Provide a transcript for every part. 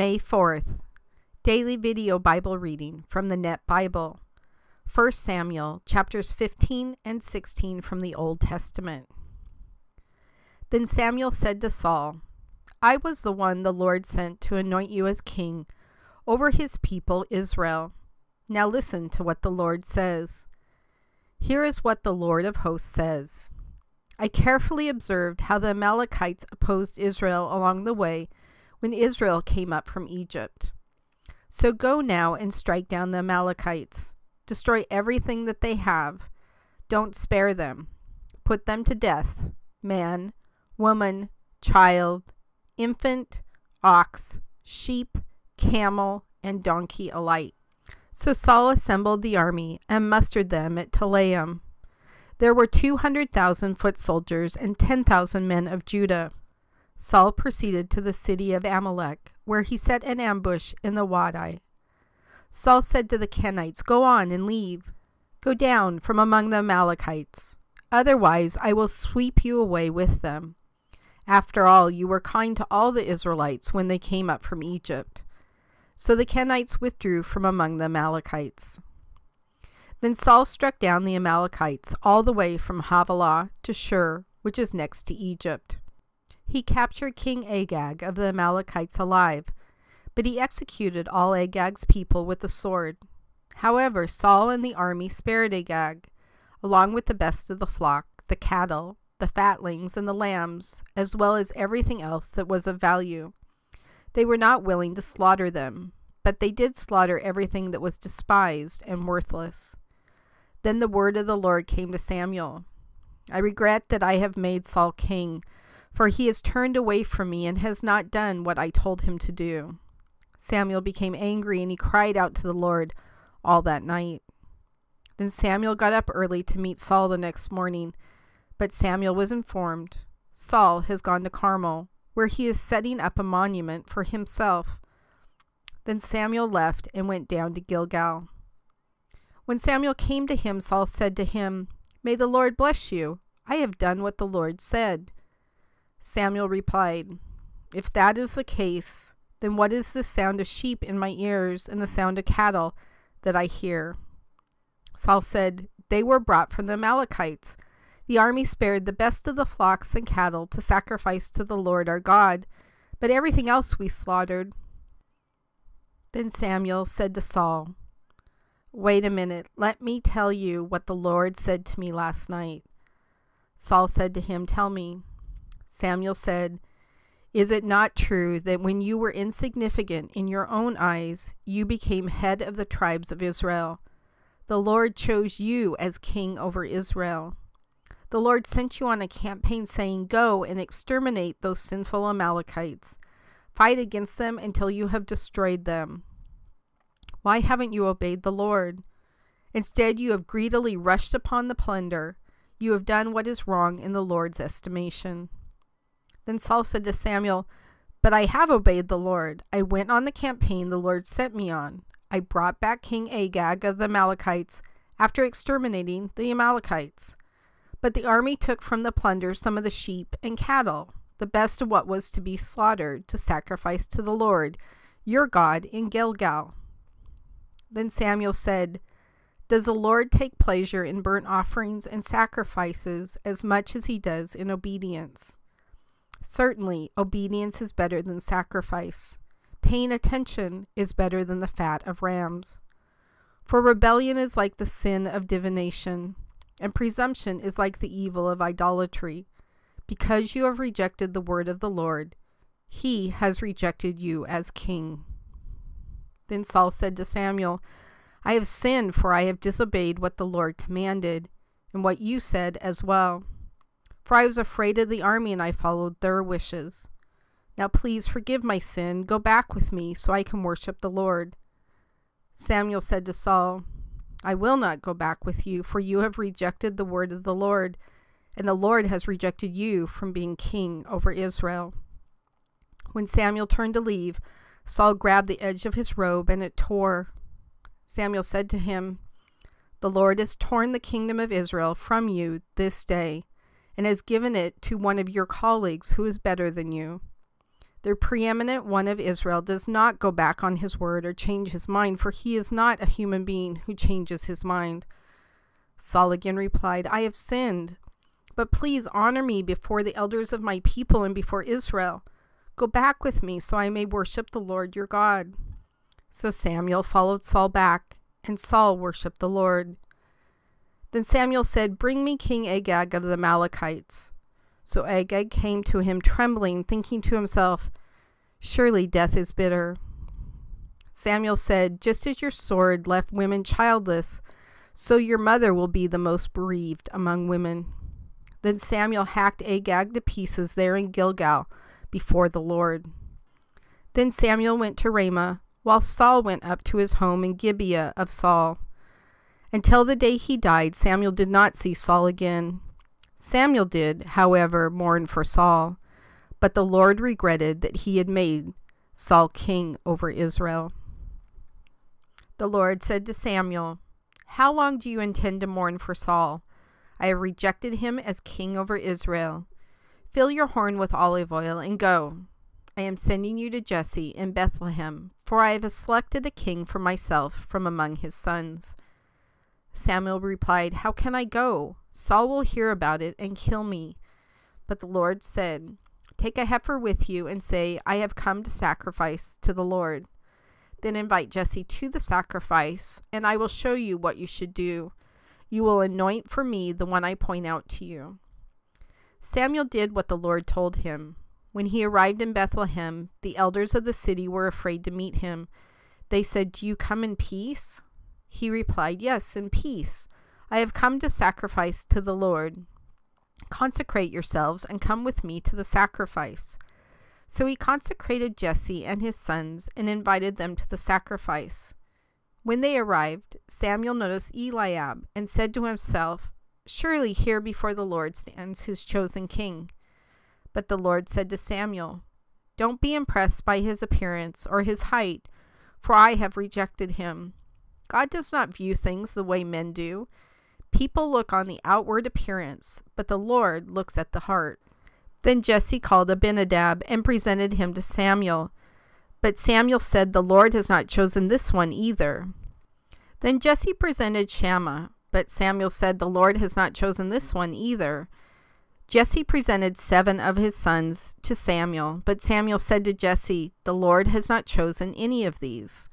May 4th, daily video Bible reading from the Net Bible. 1 Samuel chapters 15 and 16 from the Old Testament. Then Samuel said to Saul, I was the one the Lord sent to anoint you as king over his people Israel. Now listen to what the Lord says. Here is what the Lord of hosts says I carefully observed how the Amalekites opposed Israel along the way when Israel came up from Egypt. So go now and strike down the Amalekites. Destroy everything that they have. Don't spare them. Put them to death man, woman, child, infant, ox, sheep, camel, and donkey alike. So Saul assembled the army and mustered them at Telaim. There were 200,000 foot soldiers and 10,000 men of Judah. Saul proceeded to the city of Amalek, where he set an ambush in the Wadi. Saul said to the Kenites, Go on and leave. Go down from among the Amalekites. Otherwise I will sweep you away with them. After all, you were kind to all the Israelites when they came up from Egypt. So the Kenites withdrew from among the Amalekites. Then Saul struck down the Amalekites all the way from Havilah to Shur, which is next to Egypt he captured King Agag of the Amalekites alive, but he executed all Agag's people with the sword. However, Saul and the army spared Agag, along with the best of the flock, the cattle, the fatlings, and the lambs, as well as everything else that was of value. They were not willing to slaughter them, but they did slaughter everything that was despised and worthless. Then the word of the Lord came to Samuel I regret that I have made Saul king for he has turned away from me and has not done what I told him to do. Samuel became angry and he cried out to the Lord all that night. Then Samuel got up early to meet Saul the next morning, but Samuel was informed Saul has gone to Carmel, where he is setting up a monument for himself. Then Samuel left and went down to Gilgal. When Samuel came to him, Saul said to him, May the Lord bless you. I have done what the Lord said. Samuel replied, If that is the case, then what is the sound of sheep in my ears and the sound of cattle that I hear? Saul said, They were brought from the Amalekites. The army spared the best of the flocks and cattle to sacrifice to the Lord our God, but everything else we slaughtered. Then Samuel said to Saul, Wait a minute, let me tell you what the Lord said to me last night. Saul said to him, Tell me. Samuel said, Is it not true that when you were insignificant in your own eyes, you became head of the tribes of Israel? The Lord chose you as king over Israel. The Lord sent you on a campaign saying, Go and exterminate those sinful Amalekites. Fight against them until you have destroyed them. Why haven't you obeyed the Lord? Instead, you have greedily rushed upon the plunder. You have done what is wrong in the Lord's estimation. Then Saul said to Samuel, But I have obeyed the Lord. I went on the campaign the Lord sent me on. I brought back King Agag of the Amalekites after exterminating the Amalekites. But the army took from the plunder some of the sheep and cattle, the best of what was to be slaughtered to sacrifice to the Lord, your God, in Gilgal. Then Samuel said, Does the Lord take pleasure in burnt offerings and sacrifices as much as he does in obedience? Certainly, obedience is better than sacrifice. Paying attention is better than the fat of rams. For rebellion is like the sin of divination, and presumption is like the evil of idolatry. Because you have rejected the word of the Lord, he has rejected you as king. Then Saul said to Samuel, I have sinned, for I have disobeyed what the Lord commanded, and what you said as well for I was afraid of the army and I followed their wishes. Now please forgive my sin, go back with me, so I can worship the Lord. Samuel said to Saul, I will not go back with you, for you have rejected the word of the Lord, and the Lord has rejected you from being king over Israel. When Samuel turned to leave, Saul grabbed the edge of his robe and it tore. Samuel said to him, The Lord has torn the kingdom of Israel from you this day and has given it to one of your colleagues who is better than you. The preeminent one of Israel does not go back on his word or change his mind, for he is not a human being who changes his mind. Saul again replied, I have sinned, but please honor me before the elders of my people and before Israel. Go back with me so I may worship the Lord your God. So Samuel followed Saul back, and Saul worshiped the Lord. Then Samuel said, Bring me King Agag of the Amalekites. So Agag came to him trembling, thinking to himself, Surely death is bitter. Samuel said, Just as your sword left women childless, so your mother will be the most bereaved among women. Then Samuel hacked Agag to pieces there in Gilgal before the Lord. Then Samuel went to Ramah, while Saul went up to his home in Gibeah of Saul. Until the day he died, Samuel did not see Saul again. Samuel did, however, mourn for Saul, but the Lord regretted that he had made Saul king over Israel. The Lord said to Samuel, How long do you intend to mourn for Saul? I have rejected him as king over Israel. Fill your horn with olive oil and go. I am sending you to Jesse in Bethlehem, for I have selected a king for myself from among his sons. Samuel replied, How can I go? Saul will hear about it and kill me. But the Lord said, Take a heifer with you and say, I have come to sacrifice to the Lord. Then invite Jesse to the sacrifice, and I will show you what you should do. You will anoint for me the one I point out to you. Samuel did what the Lord told him. When he arrived in Bethlehem, the elders of the city were afraid to meet him. They said, Do you come in peace? He replied, Yes, in peace. I have come to sacrifice to the Lord. Consecrate yourselves and come with me to the sacrifice. So he consecrated Jesse and his sons and invited them to the sacrifice. When they arrived, Samuel noticed Eliab and said to himself, Surely here before the Lord stands his chosen king. But the Lord said to Samuel, Don't be impressed by his appearance or his height, for I have rejected him. God does not view things the way men do. People look on the outward appearance, but the Lord looks at the heart. Then Jesse called Abinadab and presented him to Samuel. But Samuel said, The Lord has not chosen this one either. Then Jesse presented Shammah, but Samuel said, The Lord has not chosen this one either. Jesse presented seven of his sons to Samuel, but Samuel said to Jesse, The Lord has not chosen any of these.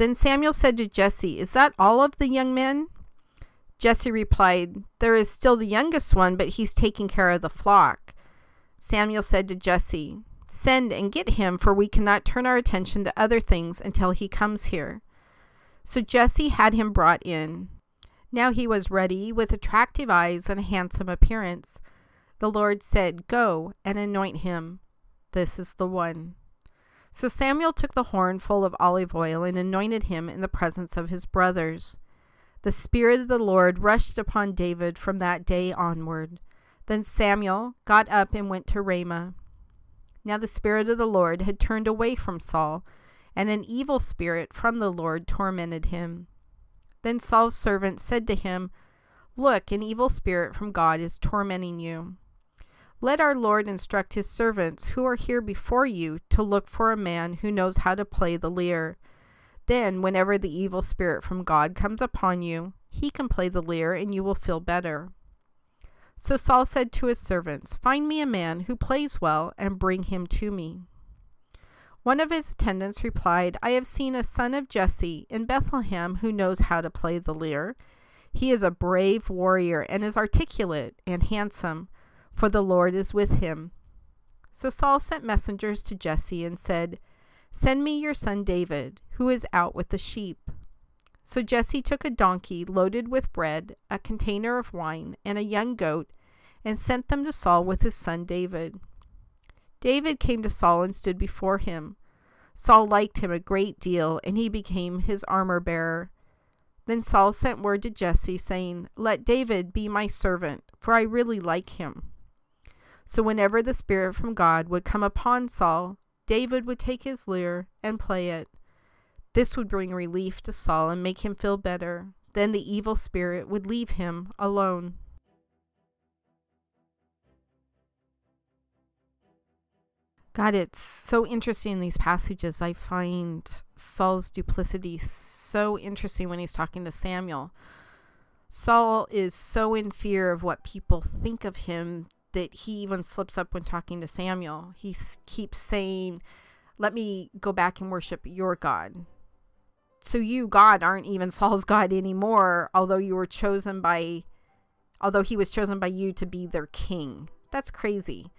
Then Samuel said to Jesse, Is that all of the young men? Jesse replied, There is still the youngest one, but he's taking care of the flock. Samuel said to Jesse, Send and get him, for we cannot turn our attention to other things until he comes here. So Jesse had him brought in. Now he was ruddy, with attractive eyes and a handsome appearance. The Lord said, Go and anoint him. This is the one. So Samuel took the horn full of olive oil and anointed him in the presence of his brothers. The Spirit of the Lord rushed upon David from that day onward. Then Samuel got up and went to Ramah. Now the Spirit of the Lord had turned away from Saul, and an evil spirit from the Lord tormented him. Then Saul's servant said to him, Look, an evil spirit from God is tormenting you. Let our Lord instruct his servants who are here before you to look for a man who knows how to play the lyre. Then, whenever the evil spirit from God comes upon you, he can play the lyre and you will feel better. So Saul said to his servants, Find me a man who plays well and bring him to me. One of his attendants replied, I have seen a son of Jesse in Bethlehem who knows how to play the lyre. He is a brave warrior and is articulate and handsome for the Lord is with him. So Saul sent messengers to Jesse and said, Send me your son David, who is out with the sheep. So Jesse took a donkey loaded with bread, a container of wine, and a young goat, and sent them to Saul with his son David. David came to Saul and stood before him. Saul liked him a great deal, and he became his armor bearer. Then Saul sent word to Jesse, saying, Let David be my servant, for I really like him. So whenever the Spirit from God would come upon Saul, David would take his lyre and play it. This would bring relief to Saul and make him feel better. Then the evil spirit would leave him alone. God, it's so interesting in these passages. I find Saul's duplicity so interesting when he's talking to Samuel. Saul is so in fear of what people think of him that he even slips up when talking to Samuel. He keeps saying, Let me go back and worship your God. So you, God, aren't even Saul's God anymore, although you were chosen by, although he was chosen by you to be their king. That's crazy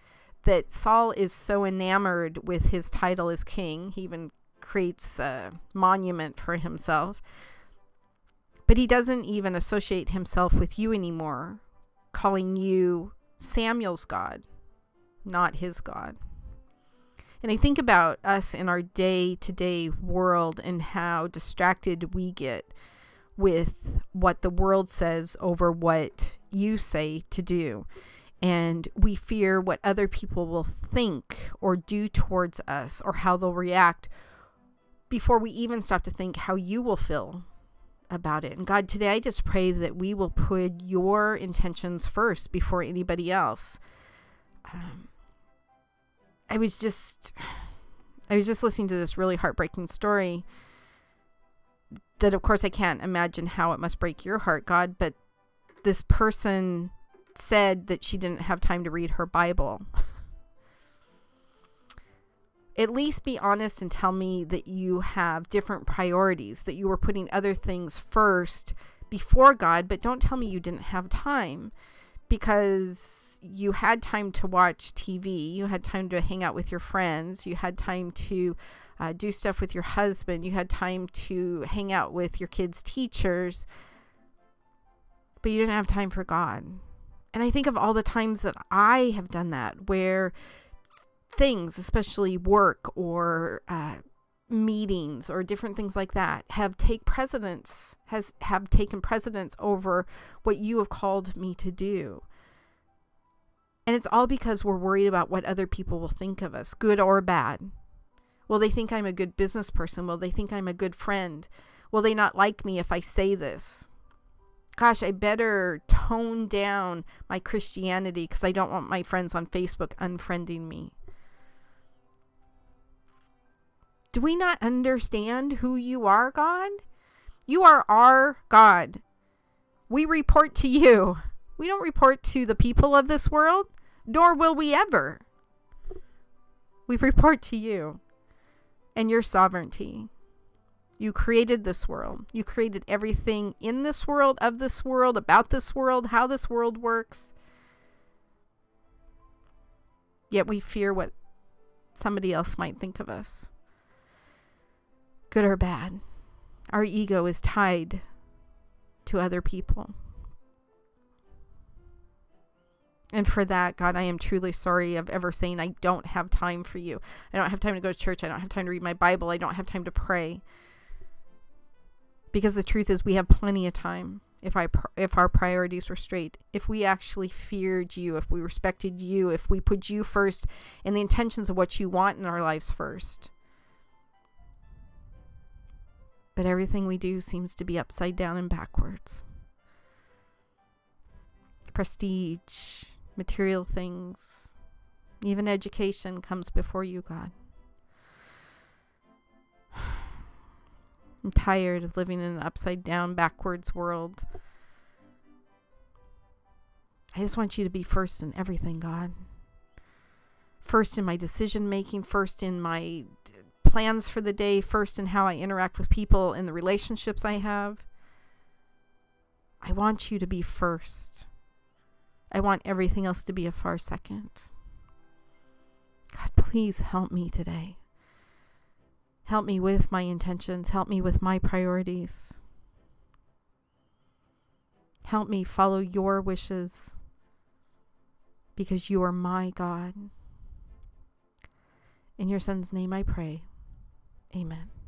that Saul is so enamored with his title as king. He even creates a monument for himself. But he doesn't even associate himself with you anymore, calling you Samuel's God, not his God. And I think about us in our day to day world and how distracted we get with what the world says over what you say to do. And we fear what other people will think or do towards us or how they'll react before we even stop to think how you will feel about it. And God, today I just pray that we will put your intentions first before anybody else. Um, I was just, I was just listening to this really heartbreaking story that, of course, I can't imagine how it must break your heart, God, but this person said that she didn't have time to read her Bible. at least be honest and tell me that you have different priorities, that you were putting other things first before God, but don't tell me you didn't have time because you had time to watch TV, you had time to hang out with your friends, you had time to uh, do stuff with your husband, you had time to hang out with your kids' teachers, but you didn't have time for God. And I think of all the times that I have done that where things, especially work or uh, meetings or different things like that, have take precedence has have taken precedence over what you have called me to do. And it's all because we're worried about what other people will think of us, good or bad. Will they think I'm a good business person? Will they think I'm a good friend? Will they not like me if I say this? Gosh, I better tone down my Christianity because I don't want my friends on Facebook unfriending me. Do we not understand who you are, God? You are our God. We report to you. We don't report to the people of this world, nor will we ever. We report to you and your sovereignty. You created this world. You created everything in this world, of this world, about this world, how this world works. Yet we fear what somebody else might think of us good or bad. Our ego is tied to other people. And for that, God, I am truly sorry of ever saying, I don't have time for you. I don't have time to go to church. I don't have time to read my Bible. I don't have time to pray. Because the truth is, we have plenty of time if I if our priorities were straight, if we actually feared you, if we respected you, if we put you first and the intentions of what you want in our lives first but everything we do seems to be upside down and backwards. Prestige, material things, even education comes before you, God. I'm tired of living in an upside down, backwards world. I just want you to be first in everything, God. First in my decision making, first in my plans for the day first and how I interact with people and the relationships I have. I want you to be first. I want everything else to be a far second. God, please help me today. Help me with my intentions. Help me with my priorities. Help me follow your wishes because you are my God. In your son's name I pray. Amen.